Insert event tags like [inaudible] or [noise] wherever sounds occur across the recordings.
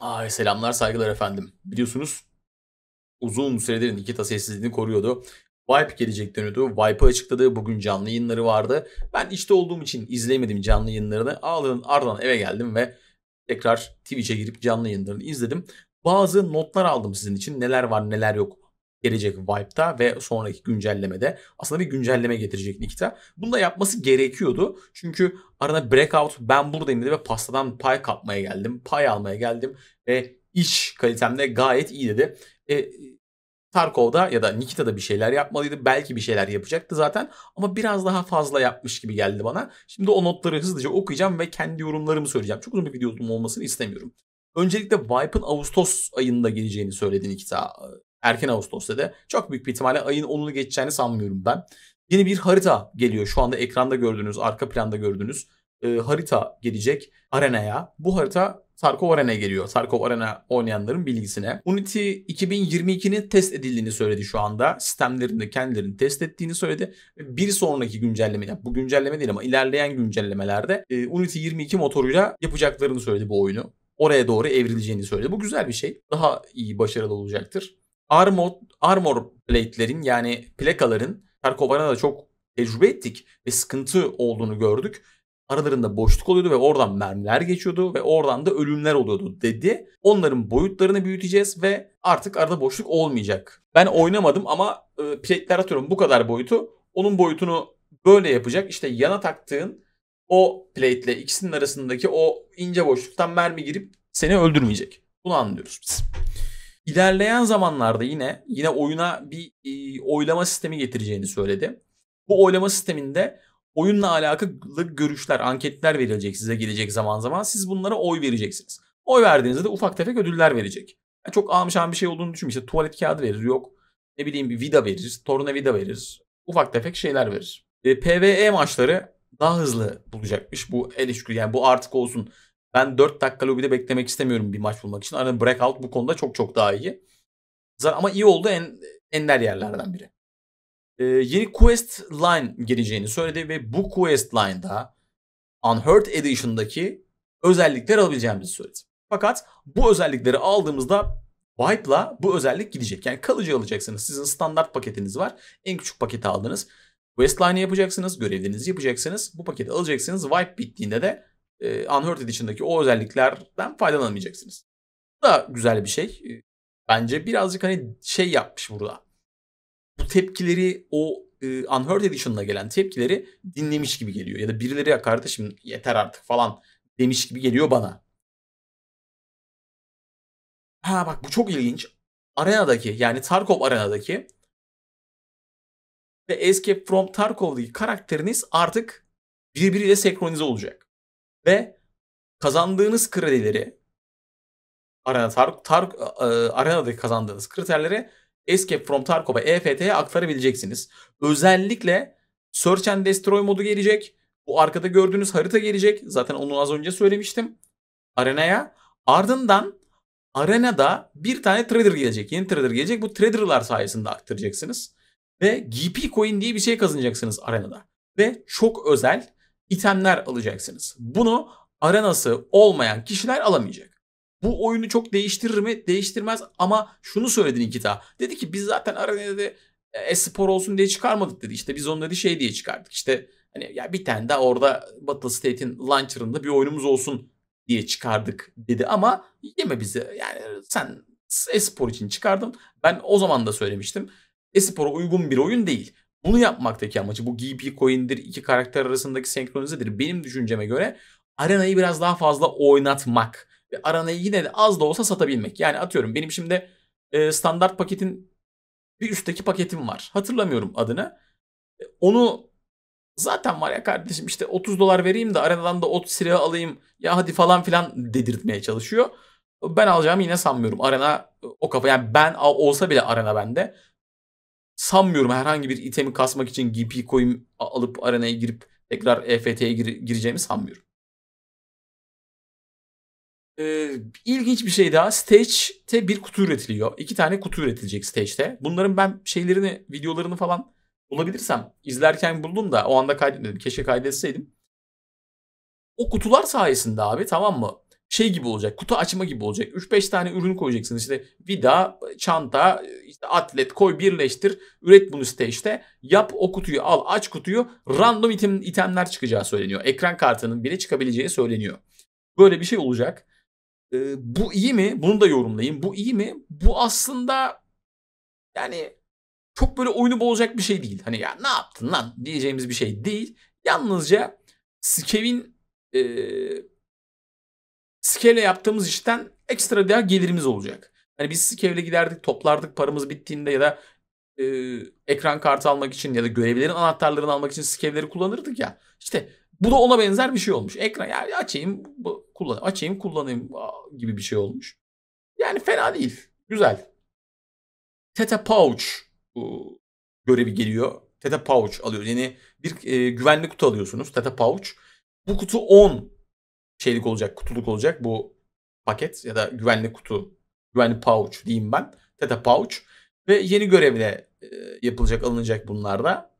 Ay selamlar saygılar efendim. Biliyorsunuz uzun süredir Nikita sessizliğini koruyordu. Vibe gelecek dönüyordu. Vibe'ı açıkladığı Bugün canlı yayınları vardı. Ben işte olduğum için izleyemedim canlı yayınlarını. Ağladım ardından eve geldim ve tekrar Twitch'e girip canlı yayınlarını izledim. Bazı notlar aldım sizin için. Neler var neler yok gelecek Vibe'da ve sonraki güncellemede aslında bir güncelleme getirecek Nikita. Bunu da yapması gerekiyordu. Çünkü arada breakout ben buradayım dedi ve pastadan pay kapmaya geldim. Pay almaya geldim ve iş kalitemde gayet iyi dedi. E, Tarkov'da ya da Nikita'da bir şeyler yapmalıydı. Belki bir şeyler yapacaktı zaten ama biraz daha fazla yapmış gibi geldi bana. Şimdi o notları hızlıca okuyacağım ve kendi yorumlarımı söyleyeceğim. Çok uzun bir video olmasını istemiyorum. Öncelikle Vibe'ın Ağustos ayında geleceğini söyledi Nikita erken Ağustos'ta da çok büyük bir ihtimalle ayın 10'unu geçeceğini sanmıyorum ben. Yeni bir harita geliyor. Şu anda ekranda gördüğünüz, arka planda gördüğünüz e, harita gelecek arenaya. Bu harita Tarkov Arena geliyor. Tarkov Arena oynayanların bilgisine. Unity 2022'nin test edildiğini söyledi şu anda. Sistemlerinde kendilerini test ettiğini söyledi. Bir sonraki güncelleme, yani bu güncelleme değil ama ilerleyen güncellemelerde e, Unity 22 motoruyla yapacaklarını söyledi bu oyunu. Oraya doğru evrileceğini söyledi. Bu güzel bir şey. Daha iyi başarılı olacaktır armor, armor plate'lerin yani plakaların Tarkovan'a da çok tecrübe ettik ve sıkıntı olduğunu gördük. Aralarında boşluk oluyordu ve oradan mermiler geçiyordu ve oradan da ölümler oluyordu dedi. Onların boyutlarını büyüteceğiz ve artık arada boşluk olmayacak. Ben oynamadım ama e, plate'ler atıyorum bu kadar boyutu. Onun boyutunu böyle yapacak. İşte yana taktığın o plate'le ikisinin arasındaki o ince boşluktan mermi girip seni öldürmeyecek. Bunu anlıyoruz biz. İlerleyen zamanlarda yine yine oyuna bir e, oylama sistemi getireceğini söyledi. Bu oylama sisteminde oyunla alakalı görüşler, anketler verilecek size gelecek zaman zaman. Siz bunlara oy vereceksiniz. Oy verdiğinizde de ufak tefek ödüller verecek. Yani çok almışan bir şey olduğunu düşünmüyorum. İşte tuvalet kağıdı verir yok. Ne bileyim bir vida verir, tornavida verir. Ufak tefek şeyler verir. E, PvE maçları daha hızlı bulacakmış bu el eleştiri. Yani bu artık olsun ben 4 dakika lobide beklemek istemiyorum bir maç bulmak için. Arada breakout bu konuda çok çok daha iyi. Ama iyi oldu en ender yerlerden biri. Ee, yeni quest line geleceğini söyledi ve bu quest line'da Unheard Edition'daki özellikler alabileceğimizi söyledi. Fakat bu özellikleri aldığımızda Wipe'la bu özellik gidecek. Yani kalıcı alacaksınız. Sizin standart paketiniz var. En küçük paketi aldınız. Questline'ı yapacaksınız. Görevlerinizi yapacaksınız. Bu paketi alacaksınız. Wipe bittiğinde de e, içindeki o özelliklerden faydalanamayacaksınız. Bu da güzel bir şey. E, bence birazcık hani şey yapmış burada. Bu tepkileri o e, Unheard Edition'la gelen tepkileri dinlemiş gibi geliyor. Ya da birileri ya kardeşim yeter artık falan demiş gibi geliyor bana. Ha bak bu çok ilginç. Arenadaki yani Tarkov arenadaki ve Escape from Tarkov'daki karakteriniz artık birbiriyle senkronize olacak. Ve kazandığınız kredileri arada tar, tar, e, arenadaki kazandığınız kriterleri Escape from Tarkov'a EFT'ye aktarabileceksiniz. Özellikle Search and Destroy modu gelecek. Bu arkada gördüğünüz harita gelecek. Zaten onu az önce söylemiştim. Arenaya. Ardından arenada bir tane trader gelecek. Yeni trader gelecek. Bu traderlar sayesinde aktaracaksınız. Ve GP coin diye bir şey kazanacaksınız arenada. Ve çok özel itemler alacaksınız. Bunu arenası olmayan kişiler alamayacak. Bu oyunu çok değiştirir mi? Değiştirmez ama şunu söyledi Nikita. Dedi ki biz zaten arenada e, e-spor olsun diye çıkarmadık dedi. İşte biz onları şey diye çıkardık. İşte hani ya bir tane daha orada Battle State'in launcher'ında bir oyunumuz olsun diye çıkardık dedi ama yeme bizi. Yani sen espor için çıkardın. Ben o zaman da söylemiştim. Espora uygun bir oyun değil. Bunu yapmaktaki amacı bu GP coin'dir, iki karakter arasındaki senkronizedir. Benim düşünceme göre arenayı biraz daha fazla oynatmak ve arenayı yine de az da olsa satabilmek. Yani atıyorum benim şimdi e, standart paketin bir üstteki paketim var. Hatırlamıyorum adını. E, onu zaten var ya kardeşim işte 30 dolar vereyim de arenadan da 30 silahı alayım ya hadi falan filan dedirtmeye çalışıyor. Ben alacağımı yine sanmıyorum. Arena e, o kafa yani ben olsa bile arena bende sanmıyorum herhangi bir itemi kasmak için GP coin alıp arenaya girip tekrar EFT'ye gir gireceğimi sanmıyorum. Ee, ilginç bir şey daha. Stage'te bir kutu üretiliyor. İki tane kutu üretilecek Stage'te. Bunların ben şeylerini, videolarını falan bulabilirsem izlerken buldum da o anda kaydetmedim. Keşke kaydetseydim. O kutular sayesinde abi tamam mı? şey gibi olacak. Kutu açma gibi olacak. 3-5 tane ürün koyacaksın. İşte vida, çanta, işte atlet koy birleştir. Üret bunu siteşte. Yap o kutuyu al aç kutuyu. Random item, itemler çıkacağı söyleniyor. Ekran kartının bile çıkabileceği söyleniyor. Böyle bir şey olacak. Ee, bu iyi mi? Bunu da yorumlayayım. Bu iyi mi? Bu aslında yani çok böyle oyunu bozacak bir şey değil. Hani ya ne yaptın lan diyeceğimiz bir şey değil. Yalnızca Skev'in e, Sikeyle yaptığımız işten ekstra daha gelirimiz olacak. Hani biz Sikeyle giderdik toplardık paramız bittiğinde ya da e, ekran kartı almak için ya da görevlerin anahtarlarını almak için Sikeylleri kullanırdık ya. İşte bu da ona benzer bir şey olmuş. Ekran yani açayım kullan açayım kullanayım gibi bir şey olmuş. Yani fena değil. Güzel. Tete Pouch görevi geliyor. Tete Pouch alıyor. Yani bir e, güvenli kutu alıyorsunuz. Tete Pouch. Bu kutu 10 şeylik olacak, kutuluk olacak bu paket ya da güvenli kutu, güvenli pouch diyeyim ben. Teta pouch ve yeni görevle e, yapılacak, alınacak bunlar da.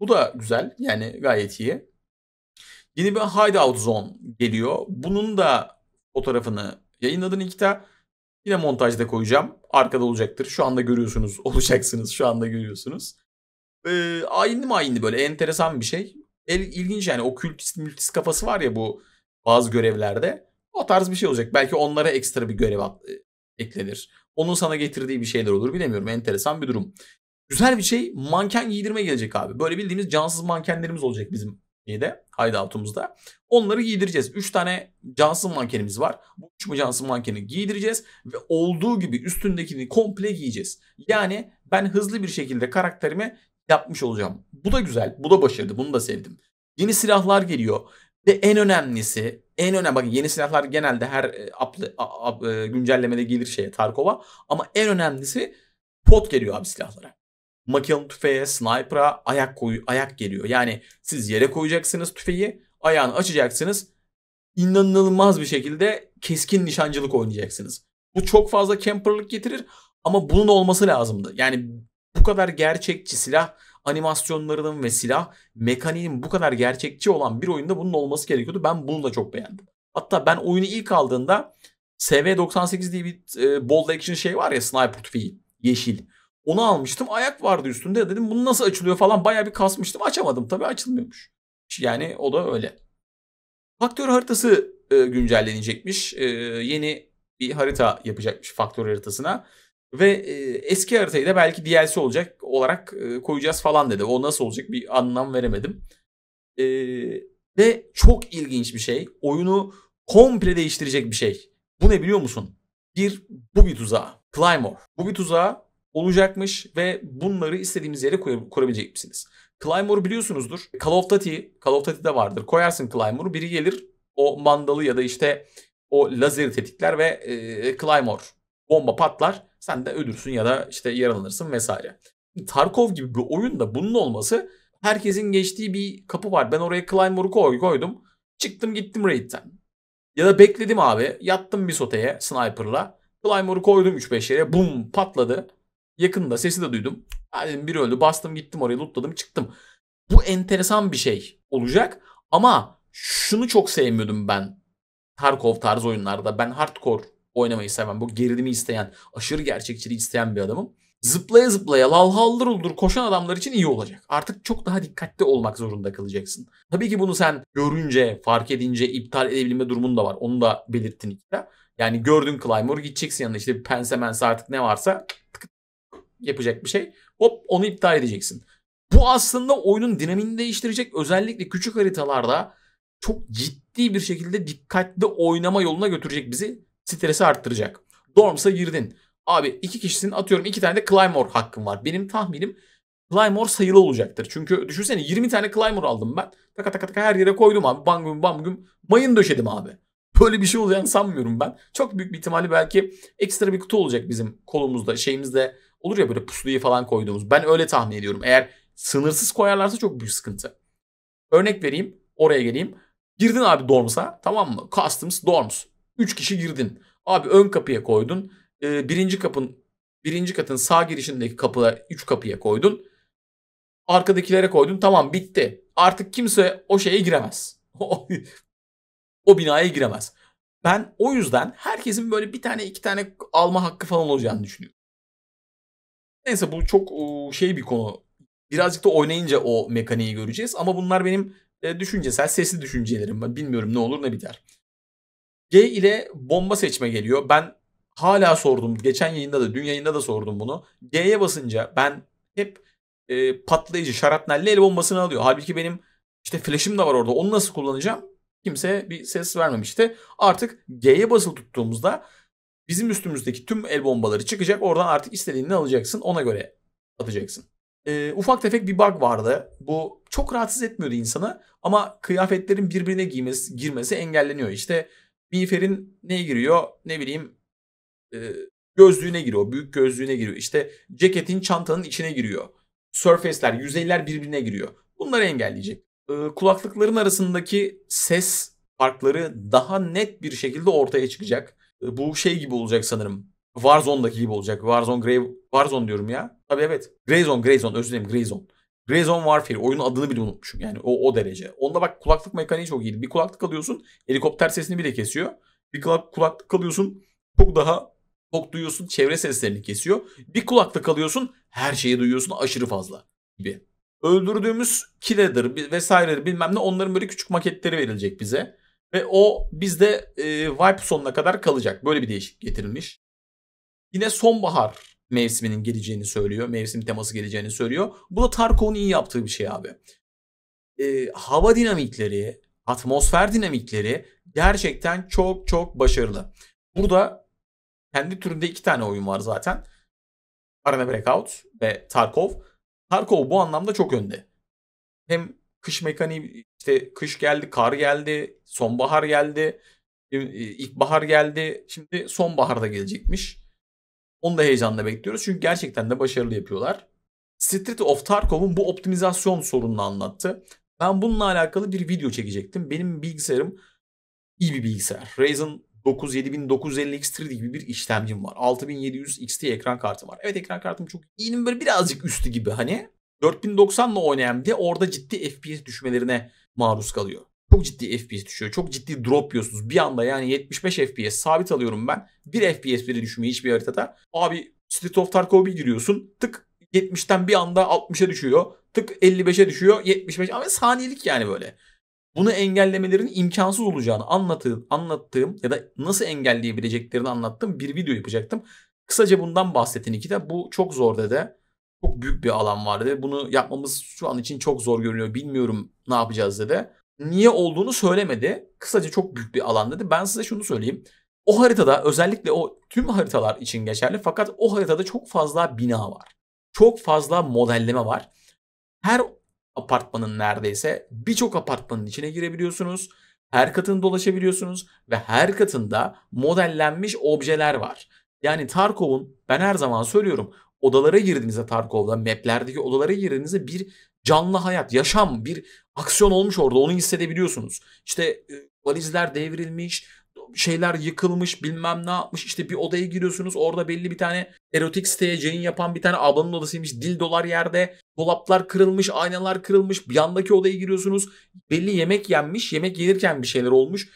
Bu da güzel. Yani gayet iyi. Yeni bir Hideout Zone geliyor. Bunun da fotoğrafını yayınladı Nikita. Yine montajda koyacağım. Arkada olacaktır. Şu anda görüyorsunuz. [laughs] Olacaksınız. Şu anda görüyorsunuz. Ee, aynı mı aynı böyle enteresan bir şey. El, ilginç yani o kültist mültist kafası var ya bu bazı görevlerde. O tarz bir şey olacak. Belki onlara ekstra bir görev e, eklenir. Onun sana getirdiği bir şeyler olur bilemiyorum. Enteresan bir durum. Güzel bir şey manken giydirme gelecek abi. Böyle bildiğimiz cansız mankenlerimiz olacak bizim şeyde hideout'umuzda. Onları giydireceğiz. 3 tane cansız mankenimiz var. Bu 3 cansız mankeni giydireceğiz ve olduğu gibi üstündekini komple giyeceğiz. Yani ben hızlı bir şekilde karakterimi yapmış olacağım. Bu da güzel. Bu da başarılı. Bunu da sevdim. Yeni silahlar geliyor. Ve en önemlisi, en önemli bakın yeni silahlar genelde her aplı, e, ap, e, güncellemede gelir şeye Tarkov'a ama en önemlisi pot geliyor abi silahlara. Makinalı tüfeğe, sniper'a ayak koyu ayak geliyor. Yani siz yere koyacaksınız tüfeği, ayağını açacaksınız. inanılmaz bir şekilde keskin nişancılık oynayacaksınız. Bu çok fazla camperlık getirir ama bunun olması lazımdı. Yani bu kadar gerçekçi silah animasyonlarının ve silah mekaniğinin bu kadar gerçekçi olan bir oyunda bunun olması gerekiyordu. Ben bunu da çok beğendim. Hatta ben oyunu ilk aldığında SV98 diye bir e, bold action şey var ya sniper tüfeği yeşil. Onu almıştım. Ayak vardı üstünde. Dedim bunu nasıl açılıyor falan baya bir kasmıştım. Açamadım tabii açılmıyormuş. Yani o da öyle. Faktör haritası e, güncellenecekmiş. E, yeni bir harita yapacakmış faktör haritasına. Ve e, eski haritayı da belki DLC olacak olarak e, koyacağız falan dedi. O nasıl olacak bir anlam veremedim. E, ve çok ilginç bir şey. Oyunu komple değiştirecek bir şey. Bu ne biliyor musun? Bir bu bir tuzağı. Climor. Bu bir tuzağı olacakmış ve bunları istediğimiz yere kurabilecek misiniz? Climor'u biliyorsunuzdur. Call of Duty, Call of Duty'de vardır. Koyarsın Climor'u biri gelir o mandalı ya da işte o lazeri tetikler ve e, Climor bomba patlar sen de ölürsün ya da işte yaralanırsın vesaire. Tarkov gibi bir oyunda bunun olması herkesin geçtiği bir kapı var. Ben oraya Climber'ı koy, koydum. Çıktım gittim raid'den. Ya da bekledim abi. Yattım bir soteye sniper'la. Climber'ı koydum 3-5 yere. Bum patladı. Yakında sesi de duydum. Ha biri öldü. Bastım gittim oraya lootladım çıktım. Bu enteresan bir şey olacak. Ama şunu çok sevmiyordum ben. Tarkov tarz oyunlarda. Ben hardcore oynamayı seven, bu gerilimi isteyen, aşırı gerçekçiliği isteyen bir adamım. Zıplaya zıplaya lalhaldır uldur koşan adamlar için iyi olacak. Artık çok daha dikkatli olmak zorunda kalacaksın. Tabii ki bunu sen görünce, fark edince iptal edebilme durumun da var. Onu da belirttin ikide. Yani gördün Climber'ı gideceksin yanına işte bir pense mense artık ne varsa yapacak bir şey. Hop onu iptal edeceksin. Bu aslında oyunun dinamini değiştirecek. Özellikle küçük haritalarda çok ciddi bir şekilde dikkatli oynama yoluna götürecek bizi stresi arttıracak. Dorms'a girdin. Abi iki kişisin atıyorum iki tane de Claymore hakkın var. Benim tahminim Claymore sayılı olacaktır. Çünkü düşünsene 20 tane Claymore aldım ben. Taka taka taka her yere koydum abi. Bangüm bangüm mayın döşedim abi. Böyle bir şey olacağını sanmıyorum ben. Çok büyük bir ihtimalle belki ekstra bir kutu olacak bizim kolumuzda şeyimizde. Olur ya böyle pusluyu falan koyduğumuz. Ben öyle tahmin ediyorum. Eğer sınırsız koyarlarsa çok büyük sıkıntı. Örnek vereyim. Oraya geleyim. Girdin abi Dorms'a tamam mı? Customs Dorms. 3 kişi girdin. Abi ön kapıya koydun. E, birinci kapın birinci katın sağ girişindeki kapıya 3 kapıya koydun. Arkadakilere koydun. Tamam bitti. Artık kimse o şeye giremez. [laughs] o binaya giremez. Ben o yüzden herkesin böyle bir tane iki tane alma hakkı falan olacağını düşünüyorum. Neyse bu çok ıı, şey bir konu. Birazcık da oynayınca o mekaniği göreceğiz ama bunlar benim e, düşüncesel sesli düşüncelerim. bilmiyorum ne olur ne biter. G ile bomba seçme geliyor. Ben hala sordum. Geçen yayında da dün yayında da sordum bunu. G'ye basınca ben hep e, patlayıcı şarapnelli el bombasını alıyor. Halbuki benim işte flash'im de var orada. Onu nasıl kullanacağım? Kimse bir ses vermemişti. Artık G'ye basılı tuttuğumuzda bizim üstümüzdeki tüm el bombaları çıkacak. Oradan artık istediğini alacaksın. Ona göre atacaksın. E, ufak tefek bir bug vardı. Bu çok rahatsız etmiyordu insanı ama kıyafetlerin birbirine giymesi, girmesi engelleniyor. İşte Miğfer'in neye giriyor? Ne bileyim e, gözlüğüne giriyor. Büyük gözlüğüne giriyor. İşte ceketin çantanın içine giriyor. Surface'ler, yüzeyler birbirine giriyor. Bunları engelleyecek. E, kulaklıkların arasındaki ses farkları daha net bir şekilde ortaya çıkacak. E, bu şey gibi olacak sanırım. Warzone'daki gibi olacak. Warzone Grey Warzone diyorum ya. Tabii evet. Greyzone, Greyzone özür dilerim Greyzone. Reason Warfare. Oyunun adını bile unutmuşum yani o, o derece. Onda bak kulaklık mekaniği çok iyiydi. Bir kulaklık alıyorsun helikopter sesini bile kesiyor. Bir kulaklık alıyorsun çok daha çok duyuyorsun çevre seslerini kesiyor. Bir kulaklık alıyorsun her şeyi duyuyorsun aşırı fazla gibi. Öldürdüğümüz kiledir vesaire bilmem ne onların böyle küçük maketleri verilecek bize. Ve o bizde e, Vibe sonuna kadar kalacak. Böyle bir değişik getirilmiş. Yine sonbahar mevsiminin geleceğini söylüyor. Mevsim teması geleceğini söylüyor. Bu da Tarkov'un iyi yaptığı bir şey abi. E, hava dinamikleri, atmosfer dinamikleri gerçekten çok çok başarılı. Burada kendi türünde iki tane oyun var zaten. Arena Breakout ve Tarkov. Tarkov bu anlamda çok önde. Hem kış mekaniği işte kış geldi, kar geldi, sonbahar geldi, e, ilkbahar geldi. Şimdi sonbahar da gelecekmiş. Onu da heyecanla bekliyoruz. Çünkü gerçekten de başarılı yapıyorlar. Street of Tarkov'un bu optimizasyon sorununu anlattı. Ben bununla alakalı bir video çekecektim. Benim bilgisayarım iyi bir bilgisayar. Ryzen 9 7950 X3 d gibi bir işlemcim var. 6700 XT ekran kartım var. Evet ekran kartım çok iyinin böyle birazcık üstü gibi hani. 4090 ile oynayan bir de orada ciddi FPS düşmelerine maruz kalıyor çok ciddi FPS düşüyor. Çok ciddi drop yiyorsunuz. Bir anda yani 75 FPS sabit alıyorum ben. 1 FPS bile düşmüyor hiçbir haritada. Abi Street of Tarkov bir giriyorsun. Tık 70'ten bir anda 60'a düşüyor. Tık 55'e düşüyor. 75 ama saniyelik yani böyle. Bunu engellemelerin imkansız olacağını anlatı, anlattığım ya da nasıl engelleyebileceklerini anlattığım bir video yapacaktım. Kısaca bundan bahsettin iki de. Bu çok zor dedi. Çok büyük bir alan vardı. Bunu yapmamız şu an için çok zor görünüyor. Bilmiyorum ne yapacağız dedi niye olduğunu söylemedi. Kısaca çok büyük bir alan dedi. Ben size şunu söyleyeyim. O haritada özellikle o tüm haritalar için geçerli fakat o haritada çok fazla bina var. Çok fazla modelleme var. Her apartmanın neredeyse birçok apartmanın içine girebiliyorsunuz. Her katını dolaşabiliyorsunuz ve her katında modellenmiş objeler var. Yani Tarkov'un ben her zaman söylüyorum odalara girdiğinizde Tarkov'da maplerdeki odalara girdiğinizde bir canlı hayat, yaşam, bir aksiyon olmuş orada. Onu hissedebiliyorsunuz. İşte e, valizler devrilmiş, şeyler yıkılmış bilmem ne yapmış İşte bir odaya giriyorsunuz orada belli bir tane erotik siteye yayın yapan bir tane ablanın odasıymış dil dolar yerde dolaplar kırılmış aynalar kırılmış bir yandaki odaya giriyorsunuz belli yemek yenmiş yemek yenirken bir şeyler olmuş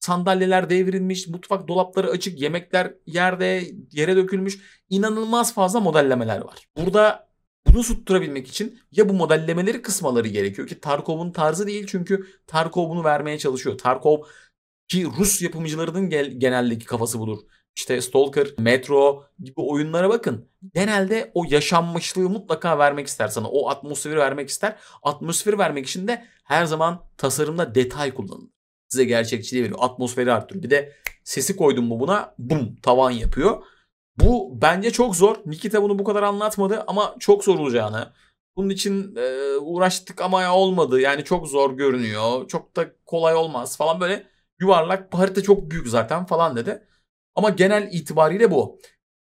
sandalyeler devrilmiş mutfak dolapları açık yemekler yerde yere dökülmüş İnanılmaz fazla modellemeler var burada bunu tutturabilmek için ya bu modellemeleri kısmaları gerekiyor ki Tarkov'un tarzı değil çünkü Tarkov bunu vermeye çalışıyor. Tarkov ki Rus yapımcılarının geneldeki kafası budur. İşte Stalker, Metro gibi oyunlara bakın. Genelde o yaşanmışlığı mutlaka vermek ister sana. O atmosferi vermek ister. Atmosferi vermek için de her zaman tasarımda detay kullanılır. Size gerçekçiliği veriyor. Atmosferi arttırıyor. Bir de sesi koydum mu buna bum tavan yapıyor. Bu bence çok zor. Nikita bunu bu kadar anlatmadı ama çok zor olacağını. Bunun için e, uğraştık ama ya olmadı. Yani çok zor görünüyor. Çok da kolay olmaz falan böyle yuvarlak. Bu harita çok büyük zaten falan dedi. Ama genel itibariyle bu.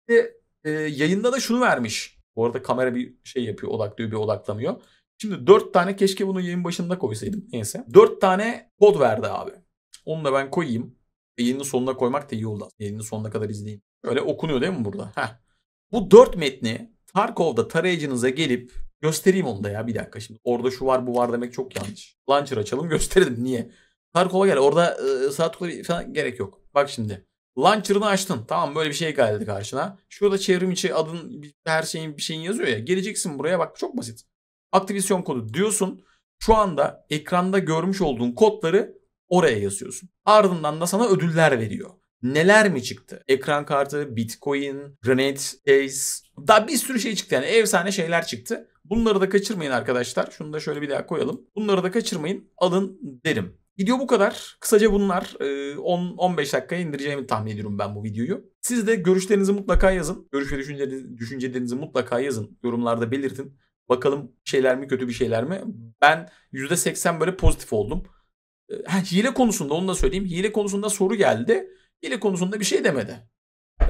İşte, e, yayında da şunu vermiş. Bu arada kamera bir şey yapıyor. Odaklıyor bir odaklamıyor. Şimdi dört tane keşke bunu yayın başında koysaydım. Neyse. Dört tane kod verdi abi. Onu da ben koyayım. Yayının sonuna koymak da iyi oldu. Yayının sonuna kadar izleyin. Öyle okunuyor değil mi burada? Heh. Bu dört metni Tarkov'da tarayıcınıza gelip göstereyim onu da ya bir dakika şimdi. Orada şu var bu var demek çok yanlış. Launcher açalım [laughs] gösterelim niye? Tarkov'a gel orada e, saat falan gerek yok. Bak şimdi. Launcher'ını açtın. Tamam böyle bir şey geldi karşına. Şurada çevrim içi adın her şeyin bir şeyin yazıyor ya. Geleceksin buraya bak çok basit. Aktivasyon kodu diyorsun. Şu anda ekranda görmüş olduğun kodları oraya yazıyorsun. Ardından da sana ödüller veriyor neler mi çıktı? Ekran kartı, bitcoin, granite case, daha bir sürü şey çıktı yani efsane şeyler çıktı. Bunları da kaçırmayın arkadaşlar. Şunu da şöyle bir daha koyalım. Bunları da kaçırmayın. Alın derim. Video bu kadar. Kısaca bunlar. 10-15 ee, dakikaya indireceğimi tahmin ediyorum ben bu videoyu. Siz de görüşlerinizi mutlaka yazın. Görüş ve düşüncelerinizi, düşüncelerinizi mutlaka yazın. Yorumlarda belirtin. Bakalım şeyler mi kötü bir şeyler mi? Ben %80 böyle pozitif oldum. Ee, ha, hile konusunda onu da söyleyeyim. Hile konusunda soru geldi. Hile konusunda bir şey demedi. E,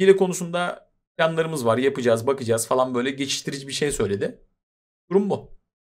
hile konusunda planlarımız var, yapacağız, bakacağız falan böyle geçiştirici bir şey söyledi. Durum bu.